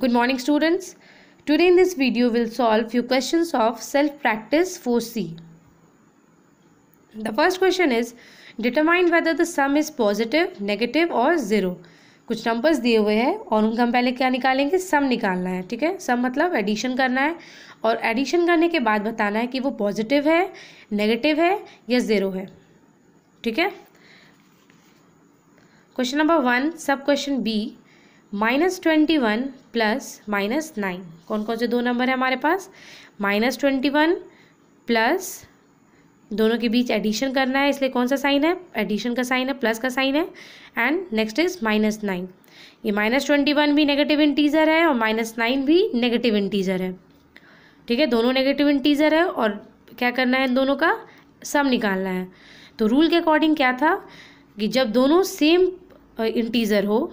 Good morning students. Today in this video we'll solve few questions of self-practice 4C. The first question is determine whether the sum is positive, negative or zero. कुछ numbers दिए हुए हैं और उनका हम पहले क्या निकालेंगे सम निकालना है ठीक है सम मतलब एडिशन करना है और एडिशन करने के बाद बताना है कि वो पॉजिटिव है नेगेटिव है या ज़ीरो है ठीक है question number one sub question B minus twenty one plus minus nine कौन कौन से दो नंबर है हमारे पास माइनस ट्वेंटी वन प्लस दोनों के बीच एडिशन करना है इसलिए कौन सा साइन है एडिशन का साइन है प्लस का साइन है and next is minus nine ये माइनस ट्वेंटी वन भी नेगेटिव इंटीजर है और माइनस नाइन भी नेगेटिव इंटीजर है ठीक है दोनों नेगेटिव इंटीजर है और क्या करना है इन दोनों का सम निकालना है तो रूल के अकॉर्डिंग क्या था कि जब दोनों सेम इंटीजर हो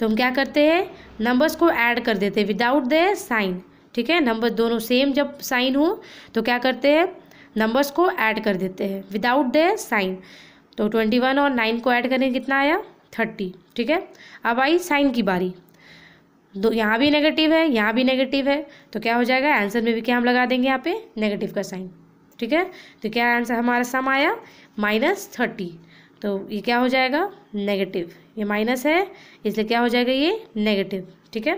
तो हम क्या करते हैं नंबर्स को ऐड कर देते हैं विदाउट द साइन ठीक है नंबर दोनों सेम जब साइन हो तो क्या करते हैं नंबर्स को ऐड कर देते हैं विदाउट द साइन तो ट्वेंटी वन और नाइन को ऐड करने कितना आया थर्टी ठीक है अब आई साइन की बारी दो यहाँ भी नेगेटिव है यहाँ भी नेगेटिव है तो क्या हो जाएगा आंसर में भी क्या हम लगा देंगे यहाँ पे नेगेटिव का साइन ठीक है तो क्या आंसर हमारा सम आया माइनस थर्टी तो ये क्या हो जाएगा नेगेटिव ये माइनस है इसलिए क्या हो जाएगा ये नेगेटिव ठीक है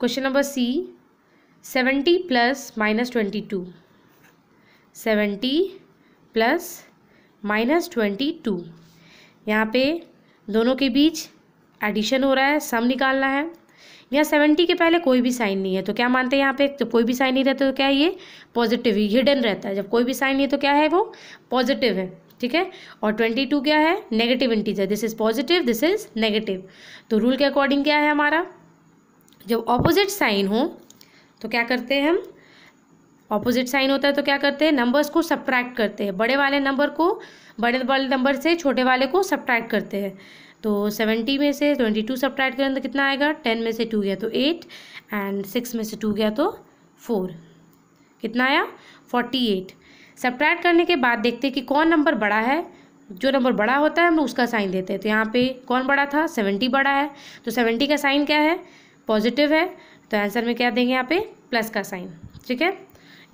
question number C seventy plus minus twenty two seventy plus minus twenty two यहाँ पे दोनों के बीच एडिशन हो रहा है सम निकालना है यहाँ सेवेंटी के पहले कोई भी साइन नहीं है तो क्या मानते हैं यहाँ पे जब तो कोई भी साइन नहीं रहता तो क्या है ये पॉजिटिव ही हिडन रहता है जब कोई भी साइन नहीं है तो क्या है वो पॉजिटिव है ठीक है और ट्वेंटी टू क्या है negative integer this is positive this is negative तो रूल के अकॉर्डिंग क्या है हमारा जब ऑपोजिट साइन हो तो क्या करते हैं हम ऑपोजिट साइन होता है तो क्या करते हैं नंबर्स को सब्ट्रैक्ट करते हैं बड़े वाले नंबर को बड़े वाले नंबर से छोटे वाले को सब्ट्रैक्ट करते हैं तो सेवेंटी में से ट्वेंटी टू सब्ट्रैक्ट करें तो कितना आएगा टेन में से टू गया तो एट एंड सिक्स में से टू गया तो फोर कितना आया फोर्टी एट सब्ट्रैक्ट करने के बाद देखते हैं कि कौन नंबर बड़ा है जो नंबर बड़ा होता है हम उसका साइन देते हैं तो यहाँ पे कौन बड़ा था सेवेंटी बड़ा है तो सेवेंटी का साइन क्या है पॉजिटिव है तो आंसर में क्या देंगे यहाँ पे प्लस का साइन ठीक है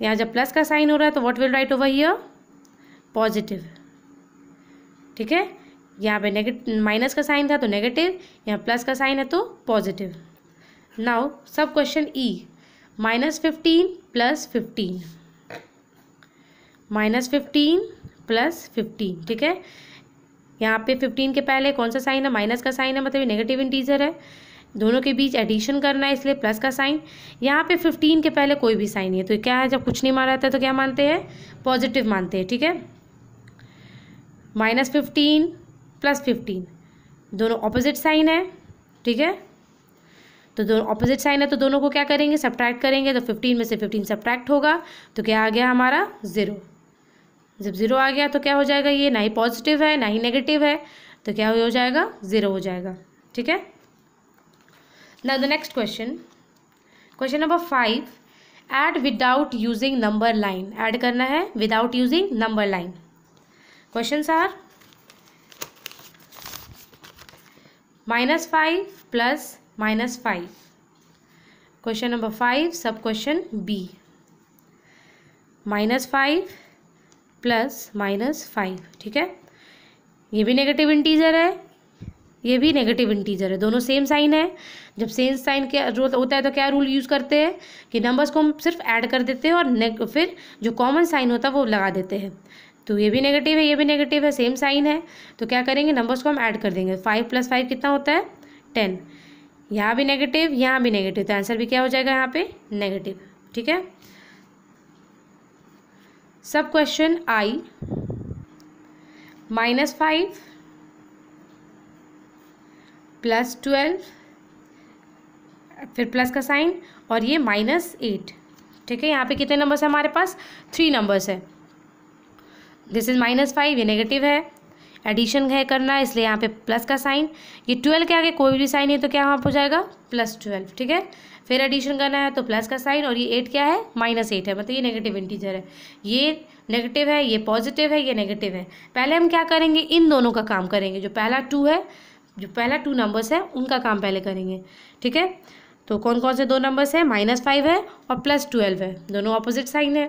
यहाँ जब प्लस का साइन हो रहा है तो what will write over here positive ठीक है यहाँ पे नेगेटिव माइनस का साइन था तो नेगेटिव यहाँ प्लस का साइन है तो positive now sub question E minus fifteen plus fifteen minus fifteen plus fifteen ठीक है यहाँ पे फिफ्टीन के पहले कौन सा साइन है माइनस का साइन है मतलब ये नेगेटिव इंटीजर है दोनों के बीच एडिशन करना है इसलिए प्लस का साइन यहाँ पे फिफ्टीन के पहले कोई भी साइन नहीं है तो क्या है जब कुछ नहीं मारा जाता तो क्या मानते हैं पॉजिटिव मानते हैं ठीक है माइनस फिफ्टीन प्लस फिफ्टीन दोनों ऑपोजिट साइन है ठीक है तो दोनों ऑपोजिट साइन है तो दोनों को क्या करेंगे सब्ट्रैक्ट करेंगे तो फिफ्टीन में से फिफ्टीन सब्ट्रैक्ट होगा तो क्या आ गया हमारा ज़ीरो जब ज़ीरो आ गया तो क्या हो जाएगा ये ना ही पॉजिटिव है ना ही नेगेटिव है तो क्या हो जाएगा ज़ीरो हो जाएगा ठीक है ना the next question question number five add without using number line add करना है without using number line question R minus five plus minus five question number five sub question B minus five plus minus five ठीक है ये भी negative integer है ये भी negative integer है दोनों सेम साइन है जब सेम साइन क्या रूल होता है तो क्या रूल यूज़ करते हैं कि नंबर्स को हम सिर्फ ऐड कर देते हैं और फिर जो कॉमन साइन होता है वो लगा देते हैं तो ये भी नेगेटिव है ये भी नेगेटिव है सेम साइन है तो क्या करेंगे नंबर्स को हम ऐड कर देंगे फाइव प्लस फाइव कितना होता है टेन यहाँ भी नेगेटिव यहाँ भी नेगेटिव तो आंसर भी क्या हो जाएगा यहाँ पे नेगेटिव ठीक है sub question I minus five plus twelve फिर प्लस का साइन और ये माइनस एट ठीक है यहाँ पे कितने नंबर्स हैं हमारे पास थ्री नंबर्स है दिस इज़ माइनस फाइव ये नेगेटिव है एडिशन है करना इसलिए यहाँ पे प्लस का साइन ये ट्वेल्व के आगे कोई भी साइन है तो क्या वहाँ पर जाएगा प्लस ट्वेल्व ठीक है फिर एडिशन करना है तो प्लस का साइन और ये एट क्या है माइनस एट है मतलब ये नेगेटिव इंटीजर है ये नेगेटिव है ये पॉजिटिव है ये नेगेटिव है पहले हम क्या करेंगे इन दोनों का काम करेंगे जो पहला टू है जो पहला टू नंबर्स है उनका काम पहले करेंगे ठीक है तो कौन कौन से दो नंबर्स हैं माइनस फाइव है और प्लस ट्वेल्व है दोनों ऑपोजिट साइन है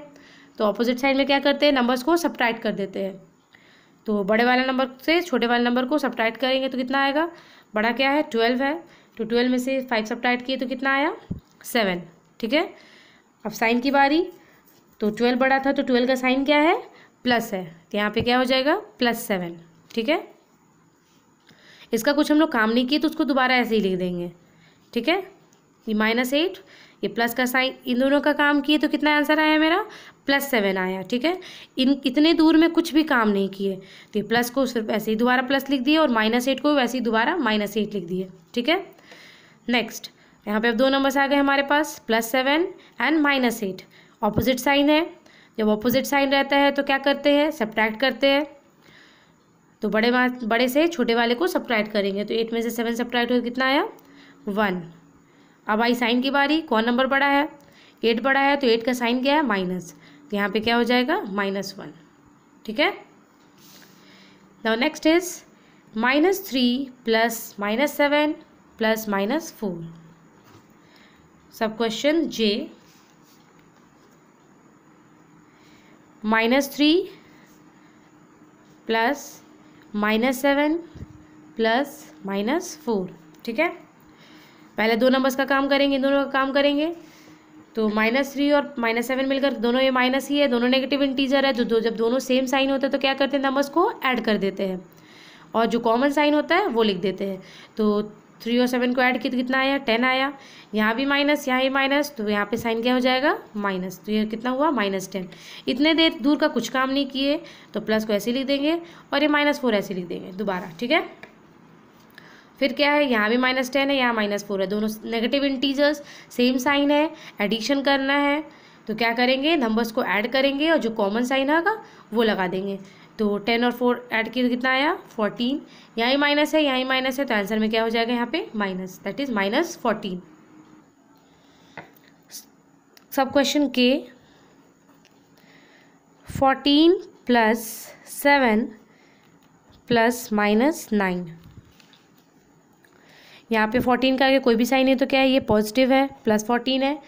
तो ऑपोजिट साइन में क्या करते हैं नंबर्स को सब्ट्रैक्ट कर देते हैं तो बड़े वाले नंबर से छोटे वाले नंबर को सब्ट्रैक्ट करेंगे तो कितना आएगा बड़ा क्या है ट्वेल्व है तो ट्वेल्व में से फाइव सब्ट्रैक्ट किए तो कितना आया सेवन ठीक है अब साइन की बारी तो ट्वेल्व बड़ा था तो ट्वेल्व का साइन क्या है प्लस है तो यहाँ पे क्या हो जाएगा प्लस सेवन ठीक है इसका कुछ हम लोग काम नहीं किए तो उसको दोबारा ऐसे ही लिख देंगे ठीक है ये माइनस एट ये प्लस का साइन इन दोनों का काम किए तो कितना आंसर आया मेरा प्लस सेवन आया ठीक है इन इतने दूर में कुछ भी काम नहीं किए तो ये प्लस को सिर्फ ऐसे ही दोबारा प्लस लिख दिए और माइनस एट को वैसे ही दोबारा माइनस एट लिख दिए ठीक है नेक्स्ट यहाँ पे अब दो नंबर्स आ गए हमारे पास plus seven and minus eight opposite sign है जब ऑपोजिट साइन रहता है तो क्या करते हैं सब्ट्रैक्ट करते हैं तो बड़े बड़े से छोटे वाले को सब्ट्रैक्ट करेंगे तो एट में से सेवन सब्ट्रैक्ट हो कितना आया वन अब आई साइन की बारी कौन नंबर बड़ा है एट बड़ा है तो एट का साइन क्या है माइनस तो यहाँ पे क्या हो जाएगा माइनस वन ठीक है next is minus three plus minus seven plus minus four sub question J minus three plus minus seven plus minus four ठीक है पहले दो नंबर्स का काम करेंगे दोनों का काम करेंगे तो माइनस थ्री और माइनस सेवन मिलकर दोनों ये माइनस ही है दोनों नेगेटिव इंटीजर है जो तो दो जब दोनों सेम साइन होता है तो क्या करते हैं नंबर्स को ऐड कर देते हैं और जो कॉमन साइन होता है वो लिख देते हैं तो थ्री और सेवन को ऐड किया तो कितना आया टेन आया यहाँ भी माइनस यहाँ भी माइनस तो यहाँ पे साइन क्या हो जाएगा माइनस तो ये कितना हुआ माइनस टेन इतने देर दूर का कुछ काम नहीं किए तो प्लस को ऐसे लिख देंगे और ये माइनस फोर ऐसे लिख देंगे दोबारा ठीक है फिर क्या है यहाँ भी माइनस टेन है यहाँ माइनस फोर है दोनों नेगेटिव इंटीजर्स सेम साइन है एडिशन करना है तो क्या करेंगे नंबर्स को ऐड करेंगे और जो कॉमन साइन आएगा वो लगा देंगे तो टेन और फोर ऐड किए तो कितना आया फोर्टीन यहाँ ही माइनस है यहाँ ही माइनस है तो आंसर में क्या हो जाएगा यहाँ पे minus that is minus fourteen sub question K fourteen plus seven plus minus nine यहाँ पे फोर्टीन का अगर कोई भी साइन है तो क्या है ये पॉजिटिव है प्लस फोर्टीन है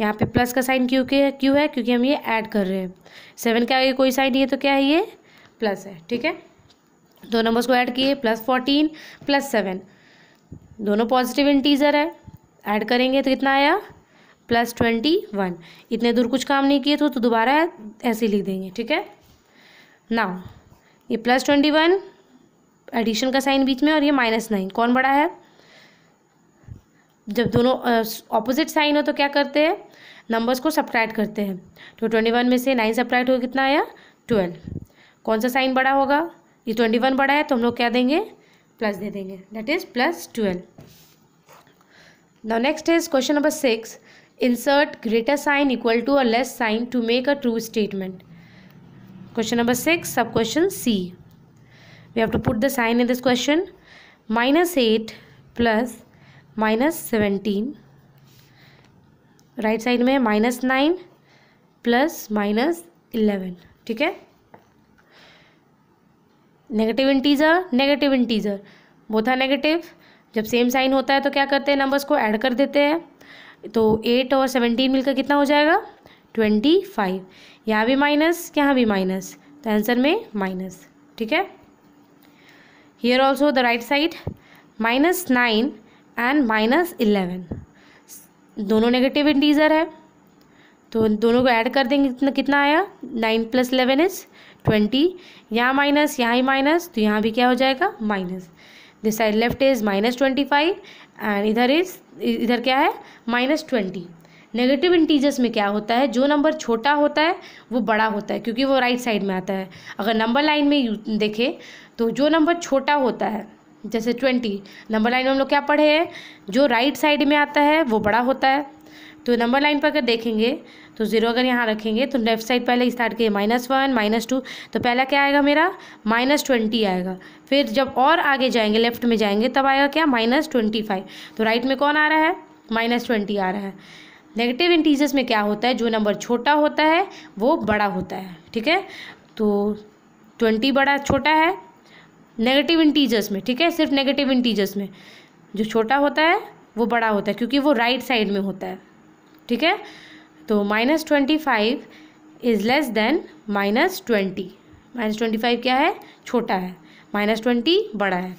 यहाँ पे प्लस का साइन क्यों के क्यों है क्योंकि हम ये ऐड कर रहे हैं सेवन का आगे कोई साइन नहीं है तो क्या है ये प्लस है ठीक है दो नंबर्स को ऐड किए प्लस फोर्टीन प्लस सेवन दोनों पॉजिटिव इंटीजर है ऐड करेंगे तो कितना आया प्लस ट्वेंटी वन इतने दूर कुछ काम नहीं किए तो तो दोबारा ऐसे लिख देंगे ठीक है नाउ ये प्लस ट्वेंटी वन एडिशन का साइन बीच में और ये माइनस नाइन कौन बड़ा है जब दोनों ऑपोजिट साइन हो तो क्या करते हैं नंबर्स को सब्ट्रैक्ट करते हैं तो ट्वेंटी वन में से नाइन सब्ट्रैक्ट हो कितना आया ट्वेल्व कौन सा साइन बड़ा होगा ये ट्वेंटी वन बड़ा है तो हम लोग क्या देंगे प्लस दे देंगे that is plus twelve the next is question number six insert greater sign equal to a less sign to make a true statement question number six sub question C we have to put the sign in this question minus eight plus minus seventeen right side में minus nine plus minus eleven ठीक है negative integer negative integer वो था negative जब same sign होता है तो क्या करते हैं नंबर्स को ऐड कर देते हैं तो एट और सेवनटीन मिलकर कितना हो जाएगा ट्वेंटी फाइव यहाँ भी माइनस यहाँ भी माइनस तो आंसर में माइनस ठीक है here also the right side minus nine and minus eleven दोनों नेगेटिव इंटीजर है तो दोनों को ऐड कर देंगे कितना कितना आया nine plus eleven is twenty यहाँ माइनस यहाँ ही माइनस तो यहाँ भी क्या हो जाएगा minus this side left is minus twenty five and इधर इज इधर क्या है माइनस ट्वेंटी नेगेटिव इंटीजर्स में क्या होता है जो नंबर छोटा होता है वो बड़ा होता है क्योंकि वो राइट right साइड में आता है अगर नंबर लाइन में देखें तो जो नंबर छोटा होता है जैसे ट्वेंटी नंबर लाइन में हम लोग क्या पढ़े हैं जो राइट right साइड में आता है वो बड़ा होता है तो नंबर लाइन पर अगर देखेंगे तो ज़ीरो अगर यहाँ रखेंगे तो लेफ्ट साइड पहले स्टार्ट किए माइनस वन माइनस टू तो पहला क्या आएगा मेरा माइनस ट्वेंटी आएगा फिर जब और आगे जाएंगे लेफ्ट में जाएंगे तब आएगा क्या माइनस ट्वेंटी फाइव तो राइट में कौन आ रहा है माइनस ट्वेंटी आ रहा है नेगेटिव इंटीजर्स में क्या होता है जो नंबर छोटा होता है वो बड़ा होता है ठीक है तो ट्वेंटी बड़ा छोटा है नेगेटिव इंटीजर्स में ठीक है सिर्फ नेगेटिव इंटीजर्स में जो छोटा होता है वो बड़ा होता है क्योंकि वो राइट right साइड में होता है ठीक है तो minus twenty five is less than minus twenty minus twenty five क्या है छोटा है माइनस ट्वेंटी बड़ा है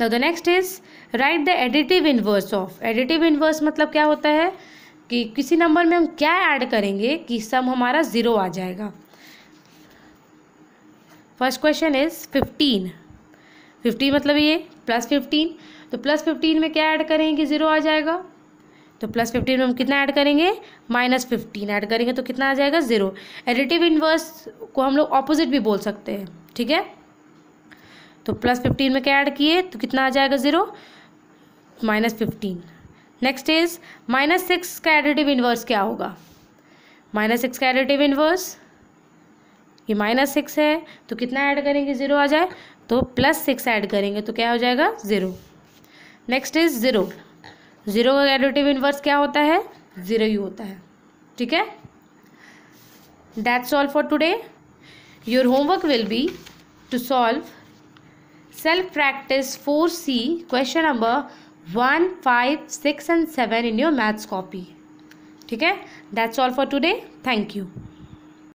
now the next is right the additive inverse of additive inverse मतलब क्या होता है कि किसी नंबर में हम क्या ऐड करेंगे कि सम हमारा ज़ीरो आ जाएगा first question is fifteen fifteen मतलब ये प्लस फिफ्टीन तो प्लस फिफ्टीन में क्या ऐड करेंगे ज़ीरो आ जाएगा तो प्लस फिफ्टीन में हम कितना ऐड करेंगे माइनस फिफ्टीन ऐड करेंगे तो कितना आ जाएगा ज़ीरो एडिटिव इन्वर्स को हम लोग ऑपोजिट भी बोल सकते हैं ठीक है तो प्लस फिफ्टीन में क्या ऐड किए तो कितना आ जाएगा zero minus fifteen next is minus six का एडिटिव इन्वर्स क्या होगा माइनस सिक्स का एडिटिव इन्वर्स ये माइनस सिक्स है तो कितना ऐड करेंगे ज़ीरो आ जाए तो प्लस सिक्स ऐड करेंगे तो क्या हो जाएगा zero next is zero zero का एडिटिव इनवर्स क्या होता है जीरो ही होता है ठीक है that's all for today your homework will be to solve self practice four C question number one five six and seven in your maths copy ठीक है that's all for today thank you